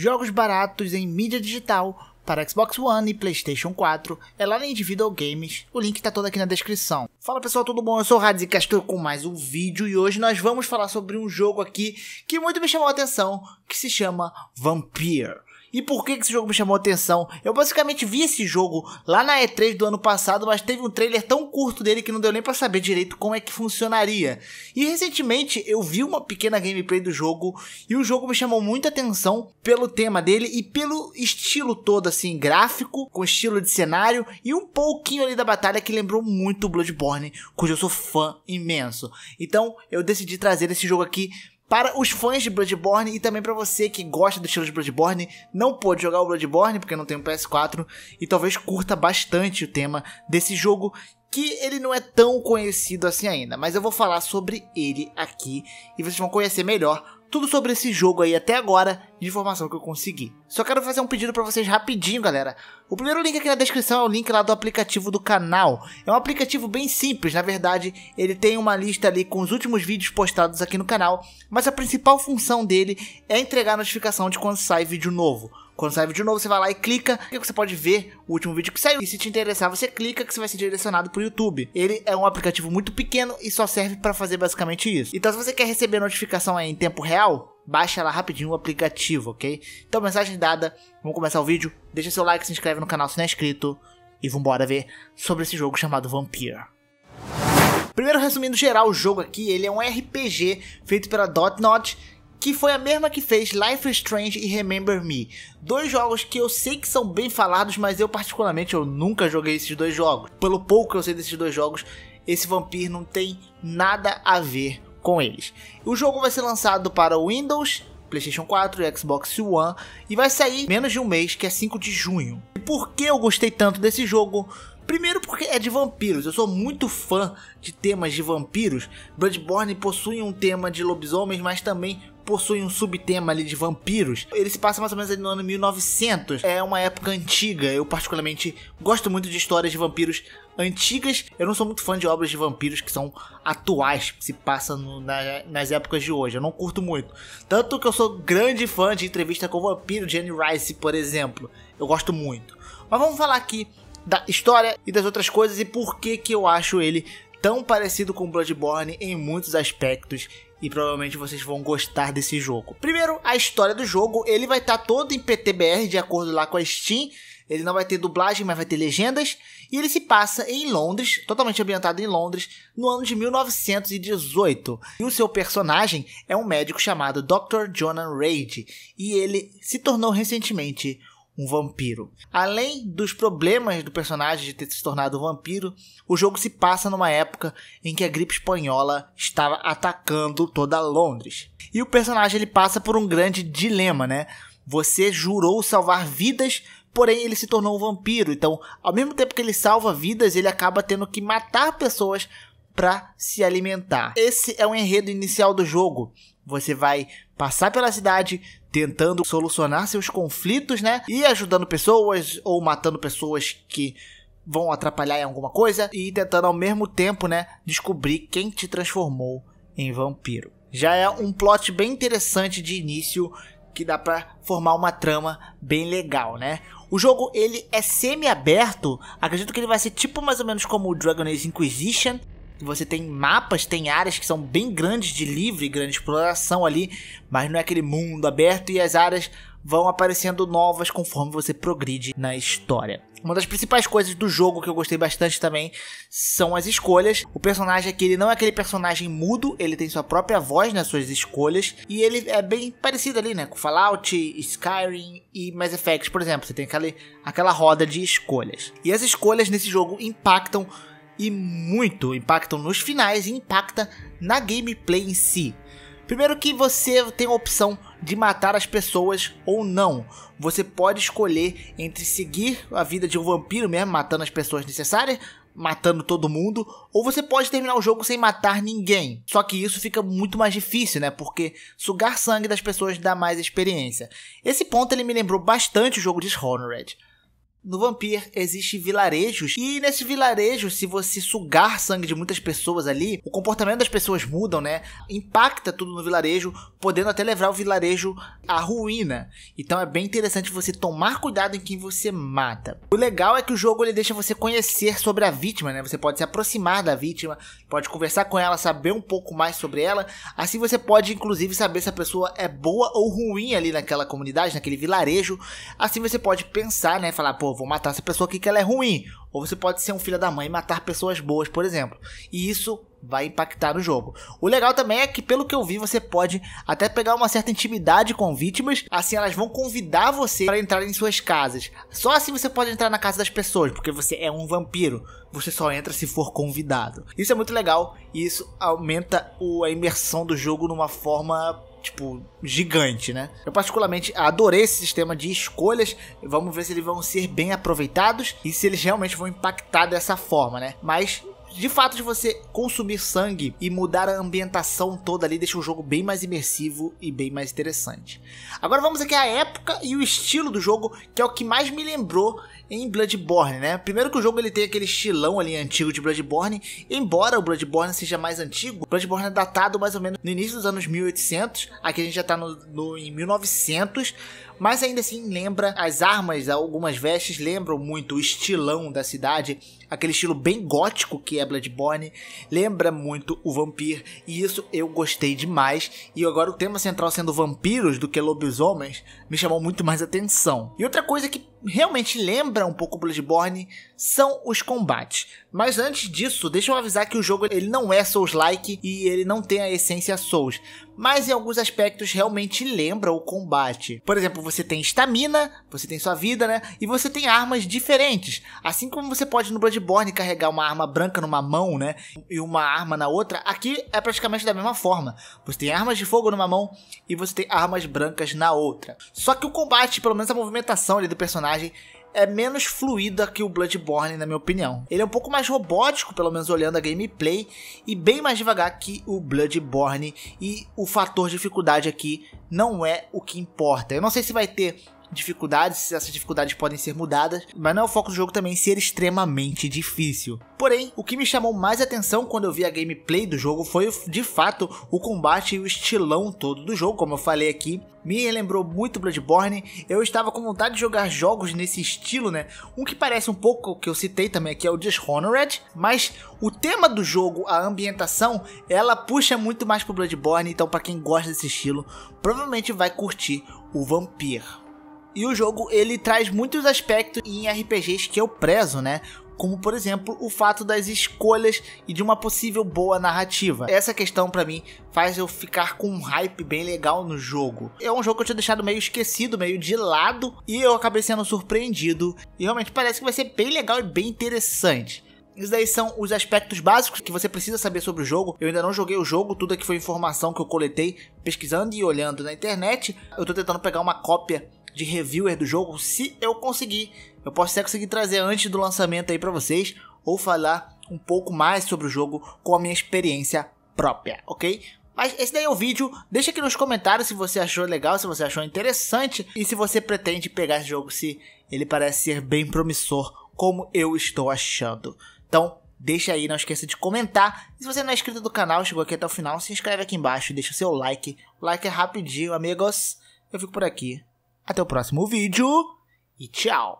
jogos baratos em mídia digital para Xbox One e PlayStation 4 é lá na Individual Games, o link está todo aqui na descrição. Fala pessoal, tudo bom? Eu sou o Radzi Castro com mais um vídeo e hoje nós vamos falar sobre um jogo aqui que muito me chamou a atenção, que se chama Vampire. E por que, esse jogo me chamou atenção? Eu basicamente vi esse jogo lá na E3 do ano passado, mas teve um trailer tão curto dele que não deu nem para saber direito como é que funcionaria. E recentemente eu vi uma pequena gameplay do jogo e o jogo me chamou muita atenção pelo tema dele e pelo estilo todo assim, gráfico, com estilo de cenário e um pouquinho ali da batalha que lembrou muito Bloodborne, cujo eu sou fã imenso. Então, eu decidi trazer esse jogo aqui para os fãs de Bloodborne e também para você que gosta do estilo de Bloodborne, não pôde jogar o Bloodborne porque não tem um PS4 e talvez curta bastante o tema desse jogo que ele não é tão conhecido assim ainda, mas eu vou falar sobre ele aqui e vocês vão conhecer melhor tudo sobre esse jogo aí até agora, de informação que eu consegui. Só quero fazer um pedido para vocês rapidinho, galera. O primeiro link aqui na descrição é o link lá do aplicativo do canal. É um aplicativo bem simples, na verdade, ele tem uma lista ali com os últimos vídeos postados aqui no canal, mas a principal função dele é entregar notificação de quando sai vídeo novo. Quando sai de novo, você vai lá e clica, que você pode ver o último vídeo que saiu. E se te interessar, você clica que você vai ser direcionado pro YouTube. Ele é um aplicativo muito pequeno e só serve para fazer basicamente isso. Então, se você quer receber notificação em tempo real, baixa lá rapidinho o aplicativo, ok? Então, mensagem dada, vamos começar o vídeo. Deixa seu like, se inscreve no canal se não é inscrito e vambora ver sobre esse jogo chamado Vampire. Primeiro, resumindo geral, o jogo aqui, ele é um RPG feito pela Dot que foi a mesma que fez Life is Strange e Remember Me. Dois jogos que eu sei que são bem falados, mas eu particularmente eu nunca joguei esses dois jogos. Pelo pouco que eu sei desses dois jogos, esse Vampir não tem nada a ver com eles. O jogo vai ser lançado para Windows, PlayStation 4 e Xbox One e vai sair menos de um mês, que é 5 de junho. E por que eu gostei tanto desse jogo? Primeiro porque é de vampiros. Eu sou muito fã de temas de vampiros. Bloodborne possui um tema de lobisomens, mas também possui um subtema ali de vampiros. Ele se passa mais ou menos no ano 1900. É uma época antiga. Eu particularmente gosto muito de histórias de vampiros antigas. Eu não sou muito fã de obras de vampiros que são atuais, que se passam no, na, nas épocas de hoje. Eu não curto muito. Tanto que eu sou grande fã de entrevista com o vampiro Jenny Rice, por exemplo. Eu gosto muito. Mas vamos falar aqui da história e das outras coisas e por que que eu acho ele tão parecido com Bloodborne em muitos aspectos e provavelmente vocês vão gostar desse jogo. Primeiro, a história do jogo, ele vai estar tá todo em PTBR de acordo lá com a Steam. Ele não vai ter dublagem, mas vai ter legendas. E ele se passa em Londres, totalmente ambientado em Londres, no ano de 1918. E o seu personagem é um médico chamado Dr. Jonan Reid. E ele se tornou recentemente um vampiro. Além dos problemas do personagem de ter se tornado um vampiro, o jogo se passa numa época em que a gripe espanhola estava atacando toda Londres. E o personagem ele passa por um grande dilema, né? Você jurou salvar vidas, porém ele se tornou um vampiro. Então, ao mesmo tempo que ele salva vidas, ele acaba tendo que matar pessoas para se alimentar. Esse é o enredo inicial do jogo. Você vai passar pela cidade, tentando solucionar seus conflitos, né? E ajudando pessoas ou matando pessoas que vão atrapalhar em alguma coisa e tentando ao mesmo tempo, né, descobrir quem te transformou em vampiro. Já é um plot bem interessante de início que dá para formar uma trama bem legal, né? O jogo ele é semi-aberto, acredito que ele vai ser tipo mais ou menos como o Dragon Age Inquisition, você tem mapas, tem áreas que são bem grandes de livre, grande exploração ali, mas não é aquele mundo aberto e as áreas vão aparecendo novas conforme você progride na história. Uma das principais coisas do jogo que eu gostei bastante também são as escolhas. O personagem aqui, ele não é aquele personagem mudo, ele tem sua própria voz nas suas escolhas. E ele é bem parecido ali, né? Com Fallout, Skyrim e Mass Effect, por exemplo. Você tem aquela, aquela roda de escolhas. E as escolhas nesse jogo impactam e muito, impactam nos finais e impacta na gameplay em si. Primeiro que você tem a opção de matar as pessoas ou não. Você pode escolher entre seguir a vida de um vampiro mesmo, matando as pessoas necessárias, matando todo mundo, ou você pode terminar o jogo sem matar ninguém. Só que isso fica muito mais difícil, né? Porque sugar sangue das pessoas dá mais experiência. Esse ponto ele me lembrou bastante o jogo de Dishonored. No Vampir existe vilarejos e nesse vilarejo, se você sugar sangue de muitas pessoas ali, o comportamento das pessoas mudam, né? Impacta tudo no vilarejo, podendo até levar o vilarejo à ruína. Então é bem interessante você tomar cuidado em quem você mata. O legal é que o jogo ele deixa você conhecer sobre a vítima, né? Você pode se aproximar da vítima, pode conversar com ela, saber um pouco mais sobre ela. Assim você pode inclusive saber se a pessoa é boa ou ruim ali naquela comunidade, naquele vilarejo. Assim você pode pensar, né? Falar, pô vou matar essa pessoa aqui que ela é ruim. Ou você pode ser um filho da mãe e matar pessoas boas, por exemplo. E isso vai impactar no jogo. O legal também é que, pelo que eu vi, você pode até pegar uma certa intimidade com vítimas, assim elas vão convidar você para entrar em suas casas. Só assim você pode entrar na casa das pessoas, porque você é um vampiro. Você só entra se for convidado. Isso é muito legal e isso aumenta a imersão do jogo numa forma tipo, gigante, né? Eu particularmente adorei esse sistema de escolhas. Vamos ver se eles vão ser bem aproveitados e se eles realmente vão impactar dessa forma, né? Mas de fato de você consumir sangue e mudar a ambientação toda ali deixa o jogo bem mais imersivo e bem mais interessante. Agora vamos aqui à época e o estilo do jogo, que é o que mais me lembrou em Bloodborne, né? Primeiro que o jogo ele tem aquele estilão ali antigo de Bloodborne, embora o Bloodborne seja mais antigo, Bloodborne é datado mais ou menos no início dos anos 1800, aqui a gente já tá no, no em 1900, mas ainda assim lembra as armas, algumas vestes lembram muito o estilão da cidade, aquele estilo bem gótico que é Bloodborne, lembra muito o vampiro e isso eu gostei demais. E agora o tema central sendo vampiros do que lobisomens me chamou muito mais atenção. E outra coisa que realmente lembra um pouco Bloodborne são os combates. Mas antes disso, deixa eu avisar que o jogo ele não é Souls-like e ele não tem a essência Souls. Mas em alguns aspectos realmente lembra o combate. Por exemplo, você tem estamina, você tem sua vida, né? E você tem armas diferentes. Assim como você pode no Bloodborne carregar uma arma branca numa mão, né? E uma arma na outra, aqui é praticamente da mesma forma. Você tem armas de fogo numa mão e você tem armas brancas na outra. Só que o combate, pelo menos a movimentação ali do personagem personagem é menos fluida que o Bloodborne, na minha opinião. Ele é um pouco mais robótico, pelo menos olhando a gameplay, e bem mais devagar que o Bloodborne, e o fator dificuldade aqui não é o que importa. Eu não sei se vai ter dificuldades, se essas dificuldades podem ser mudadas, mas não é o foco do jogo também ser extremamente difícil. Porém, o que me chamou mais atenção quando eu vi a gameplay do jogo foi de fato o combate e o estilão todo do jogo, como eu falei aqui. Me lembrou muito Bloodborne. Eu estava com vontade de jogar jogos nesse estilo, né? Um que parece um pouco que eu citei também aqui é o Dishonored, mas o tema do jogo, a ambientação, ela puxa muito mais pro Bloodborne, então para quem gosta desse estilo, provavelmente vai curtir o Vampir. E o jogo ele traz muitos aspectos em RPGs que eu prezo, né? Como, por exemplo, o fato das escolhas e de uma possível boa narrativa. Essa questão, para mim, faz eu ficar com um hype bem legal no jogo. É um jogo que eu tinha deixado meio esquecido, meio de lado, e eu acabei sendo surpreendido. E realmente parece que vai ser bem legal e bem interessante. Isso daí são os aspectos básicos que você precisa saber sobre o jogo. Eu ainda não joguei o jogo, tudo aqui foi informação que eu coletei pesquisando e olhando na internet. Eu tô tentando pegar uma cópia de reviewer do jogo, se eu conseguir. Eu posso até conseguir trazer antes do lançamento aí para vocês, ou falar um pouco mais sobre o jogo com a minha experiência própria, ok? Mas esse daí é o vídeo. Deixa aqui nos comentários se você achou legal, se você achou interessante e se você pretende pegar esse jogo, se ele parece ser bem promissor, como eu estou achando. Então, deixa aí, não esqueça de comentar. E se você não é inscrito do canal, chegou aqui até o final, se inscreve aqui embaixo, deixa o seu like. O like é rapidinho, amigos. Eu fico por aqui. Até o próximo vídeo e tchau!